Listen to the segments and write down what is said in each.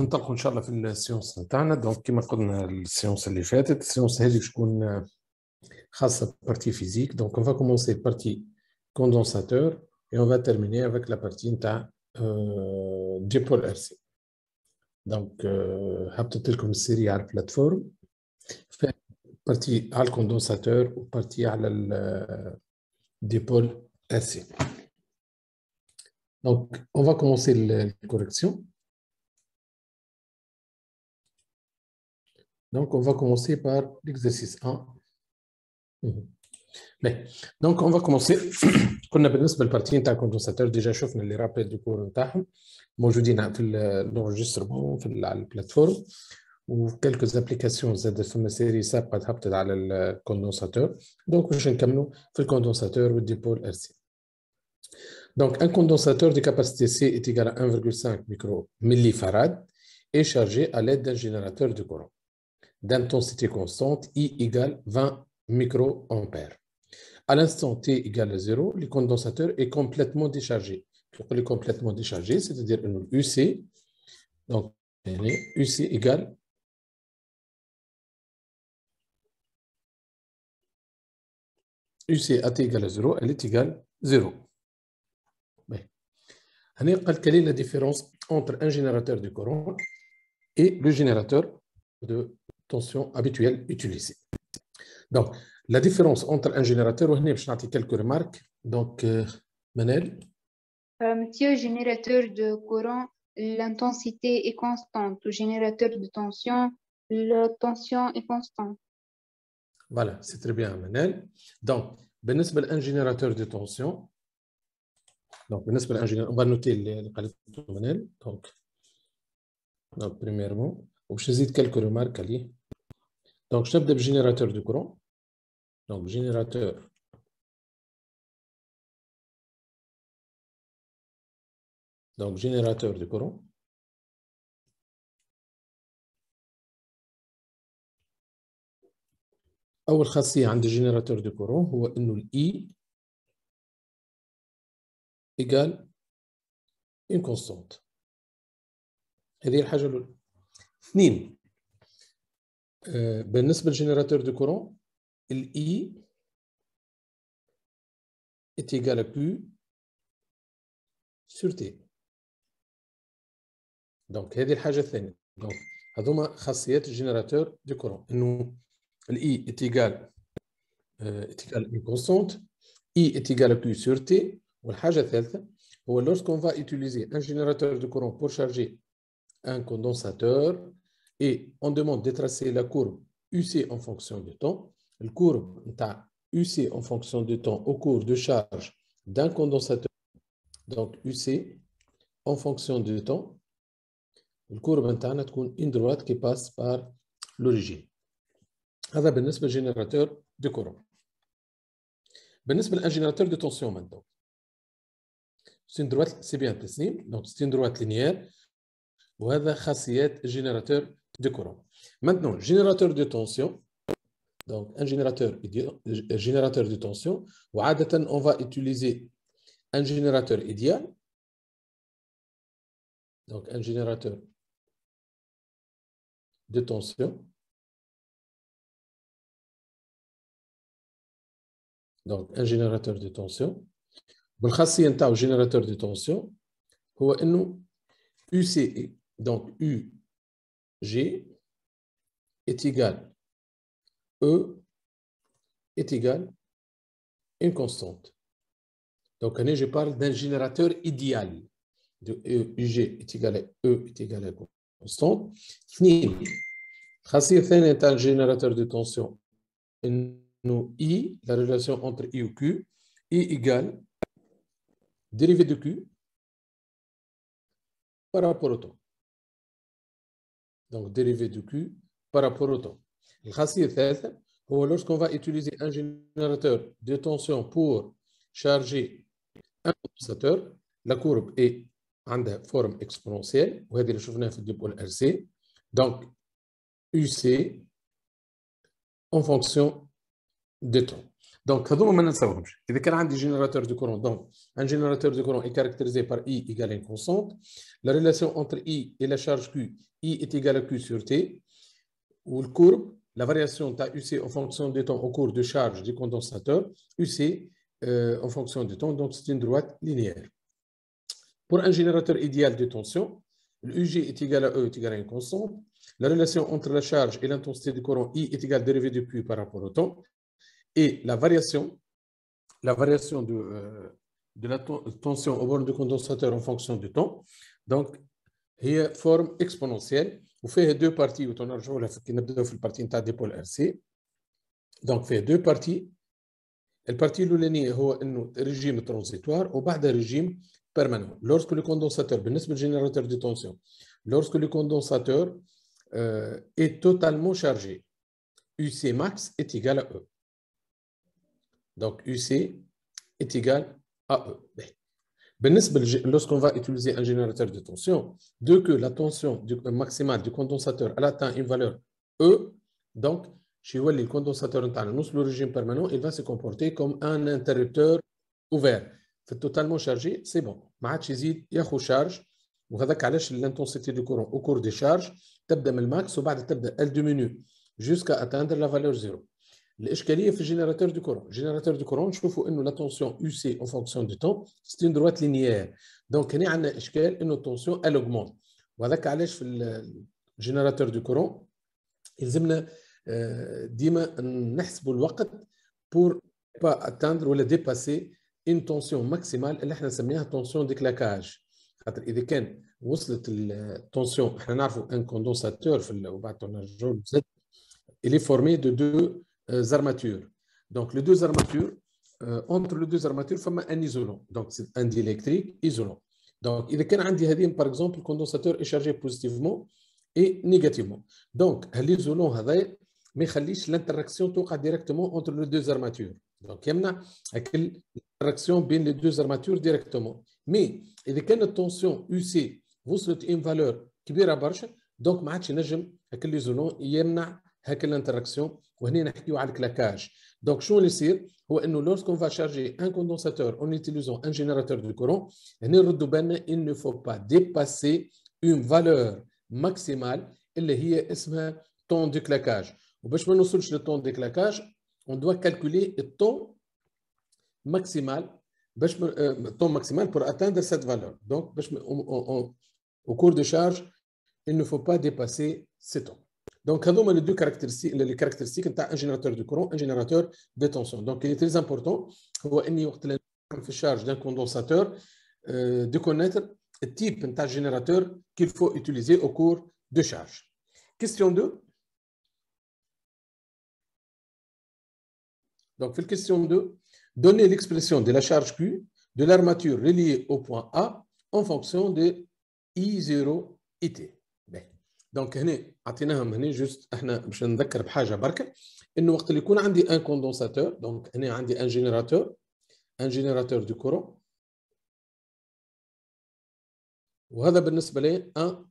ننطلقوا ان شاء الله في السيونس نتاعنا دونك كما قلنا السيونس اللي فاتت السيونس هذه شكون خاصه بارتي فيزيك دونك اون فا كومونسي بارتي كوندونساتور اي اون فا تيرميني افيك لا بارتي نتاع ار سي دونك هبطت لكم السيري على البلاتفورم بارتي على الكوندونساتور وبارتي على ار سي دونك اون فا كومونسي الكوريكسيون Donc, on va commencer par l'exercice 1. Mhm. donc, on va commencer. On a besoin de la partie Un condensateur. Déjà, je vais les rappels du courant. Moi, je dis l'enregistrement, la plateforme, ou quelques applications de la série SAP adaptées à le condensateur. Donc, je vais faire le condensateur ou le dipôle RC. Donc, un condensateur de capacité C est égal à 1,5 micro millifarad et chargé à l'aide d'un générateur de courant d'intensité constante, I égale 20 microampères. À l'instant T égale à 0, le condensateur est complètement déchargé. Il est complètement déchargé, c'est-à-dire UC, donc UC égale UC à T égale à 0, elle est égale à 0. Quelle est la différence entre un générateur de courant et le générateur de tension habituelle utilisée. Donc, la différence entre un générateur, je vais quelques remarques. Donc, euh, Manel. Euh, Monsieur, générateur de courant, l'intensité est constante. Au générateur de tension, la tension est constante. Voilà, c'est très bien, Manel. Donc, un générateur de tension, donc, on va noter les qualités de Manel. Donc, premièrement, je vais quelques remarques, Ali. دونك شنو نبدا بجينيراتور دو كورون دونك جينيراتور دونك جينيراتور دو كورون اول خاصية عند جينيراتور دو كورون هو انه الاي e ايغال ان كونستانت هذه الحاجة الأولى اثنين Le générateur de courant I est égal à Q sur T. donc هذه الحاجه الثانيه دونك هذوما خاصيات الجينيراتور دو كورون générateur de est égal euh, est égal à une constante i est égal à Q sur T chose c'est هو lorsqu'on va utiliser un générateur de courant pour charger un condensateur et on demande de tracer la courbe UC en fonction du temps. La courbe UC en fonction du temps au cours de charge d'un condensateur, donc UC en fonction du temps. La courbe est une droite qui passe par l'origine. هذا générateur للجنراتور دو كورون. بالنسبة générateur de tension maintenant. C'est une droite, c'est bien donc c'est une droite linéaire. وهذا خاصيات générateur de courant. Maintenant, générateur de tension. Donc, un générateur, idéal, euh, générateur de tension. On va utiliser un générateur idéal. Donc, un générateur de tension. Donc, un générateur de tension. بالخاصية générateur de tension هو UCE donc U G est égal, E est égal, une constante. Donc, je parle d'un générateur idéal. De e, est égal à E est égal à constante. Knil. Khasirthen est un générateur de tension. Nous, I, la relation entre I et Q, I égale dérivée de Q par rapport au temps donc dérivé de Q, par rapport au temps. Lorsqu'on va utiliser un générateur de tension pour charger un compensateur, la courbe est en forme exponentielle, RC, donc UC en fonction du temps. Donc, un générateur de courant est caractérisé par I égale دونك ان جينيراتور دو كورون اي I La اي La I كونستانت i ريلاسيون Q, اي q, لا شارج كيو courbe, la variation ta UC en fonction du temps au cours de charge du condensateur, UC euh, en fonction du temps, donc c'est une droite linéaire. Pour un générateur idéal de tension, le UG est égal à E est égal à une constante. La relation entre la charge et l'intensité du courant I est égale à dérivée de Q par rapport au temps et la variation, la variation de, euh, la tension au bord du condensateur en fonction du temps, donc, il forme exponentielle, vous faites deux parties, vous tenez la partie RC, donc, fait deux parties, la partie l'oulénie est un régime transitoire, au bas un régime permanent, lorsque le condensateur, le générateur de tension, lorsque le condensateur euh, est totalement chargé, UC max est égal à E. Donc UC est égal à E. Lorsqu'on va utiliser un générateur de tension, de que la tension euh, maximale du condensateur atteint une valeur E, donc chez le condensateur le régime permanent, il va se comporter comme un interrupteur ouvert. Totalement chargé, c'est bon. il y a une charge. l'intensité du courant au cours des charges تبدا max ou تبدا elle diminue jusqu'à atteindre la valeur 0 الاشكاليه في الجينيراتور دو كورون الجينيراتور دو كورون نشوفوا انه لا تونسيون يو سي اون فونكسيون دو تون سيتي اون دروات لينيير دونك هنا عندنا اشكال انه التونسيون الوغمونت وهذاك علاش في الجينيراتور دو كورون يلزمنا آه، ديما نحسبوا الوقت بور با اتاندر ولا ديباسي اون تونسيون ماكسيمال اللي احنا نسميها تونسيون ديكلاكاج خاطر اذا كان وصلت التونسيون احنا نعرفوا ان كوندونساتور في وبعد نرجعوا زد اللي فورمي دو دو Euh, armatures. Donc, les deux armatures, euh, entre les deux armatures, il y un isolant. Donc, c'est un diélectrique isolant. Donc, il y a un diélectrique, par exemple, le condensateur est chargé positivement et négativement. Donc, l'isolant, il y a l'interaction interaction directement entre les deux armatures. Donc, il y a une interaction entre les deux armatures directement. Mais, il y a une tension UC, vous souhaitez une valeur qui est donc, il y a un isolant l'isolant l'interaction, claquage. Donc, je vais lorsqu'on va charger un condensateur en utilisant un générateur de courant, il ne faut pas dépasser une valeur maximale, il y a un temps de claquage. le temps de claquage, on doit calculer le temps maximal pour atteindre cette valeur. Donc, au cours de charge, il ne faut pas dépasser ce temps. Donc, a les deux caractéristiques, les caractéristiques un générateur de courant, un générateur de tension. Donc, il est très important, la charge d'un condensateur, euh, de connaître le type de générateur qu'il faut utiliser au cours de charge. Question 2. Donc, question 2, donner l'expression de la charge Q de l'armature reliée au point A en fonction de I0 et T. دونك هنا عطيناهم هنا جوست احنا باش نذكر بحاجه برك انه وقت اللي يكون عندي ان كوندونساتور دونك هنا عندي ان جينيراتور ان جينيراتور دو كورون وهذا بالنسبه لي ان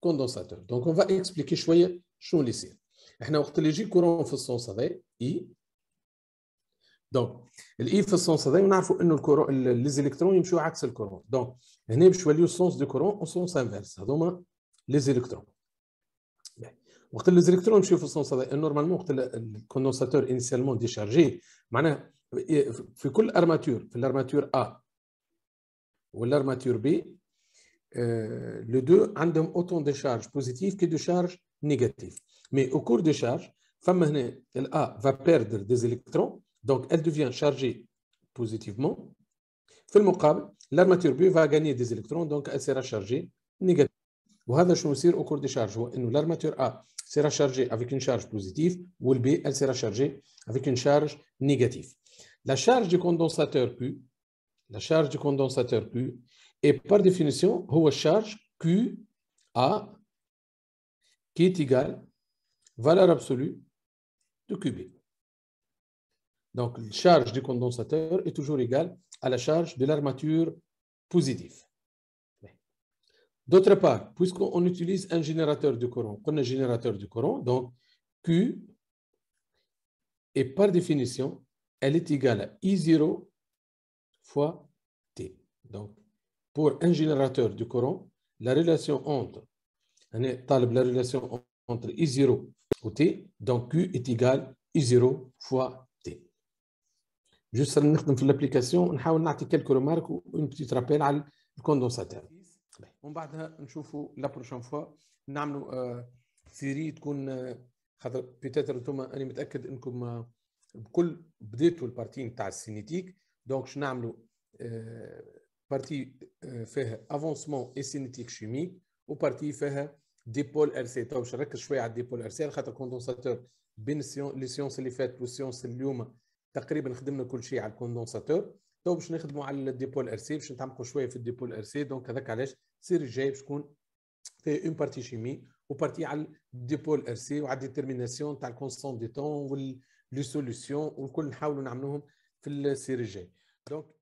كوندونساتور دونك اون فا اكسبليكي شويه شنو اللي يصير احنا وقت اللي يجي كورون في السونس هذا اي دونك e. الاي e في السونس هذا ونعرفوا انه الكورون لي زيلكترون يمشيو عكس الكورون دونك هنا باش يوليو السونس دو كورون او سونس انفيرس هذوما Électrons. Les électrons, normalement, le condensateur initialement déchargé, l'armature A ou l'armature B, les deux ont autant de charges positives que de charges négatives. Mais au cours des charges, l'armature A va perdre des électrons, donc elle devient chargée positivement. L'armature B va gagner des électrons, donc elle sera chargée négativement. Vous au cours des cours des charges, l'armature A sera chargée avec une charge positive ou le B elle sera chargée avec une charge négative. La charge du condensateur Q est par définition la charge QA qui est égale à la valeur absolue de QB. Donc, la charge du condensateur est toujours égale à la charge de l'armature positive. D'autre part, puisqu'on utilise un générateur du courant, on a un générateur du courant, donc Q et par définition, elle est égale à I0 fois T. Donc, pour un générateur du courant, la relation entre, la relation entre I0 ou T, donc Q est égale à I0 fois T. Juste, l'application, on a quelques remarques ou une petite rappel à le condensateur. ومن بعدها نشوفوا لا بروشان فوا نعملوا آه، سيري تكون آه، خاطر بيتاتر انتم انا متاكد انكم آه، بكل بديتوا البارتي نتاع السينيتيك دونك شنو نعملوا بارتي فيها افونسمون اي سينيتيك شيميك وبارتي فيها ديبول ار سي تو طيب، باش نركز شويه على الديبول ار سي خاطر كوندونساتور بين لي سيونس اللي فات والسيونس اليوم تقريبا خدمنا كل شيء على الكوندونساتور تو باش نخدموا على الديبو ار سي باش نتعمقوا شويه في الديبو ار سي دونك هذاك علاش السير الجاي باش تكون فيه اون بارتي شيمي وبارتي على الديبو ار سي وعلى الديترميناسيون تاع الكونستون دي طون لي سوليسيون والكل نحاولوا نعملوهم في السير الجاي دونك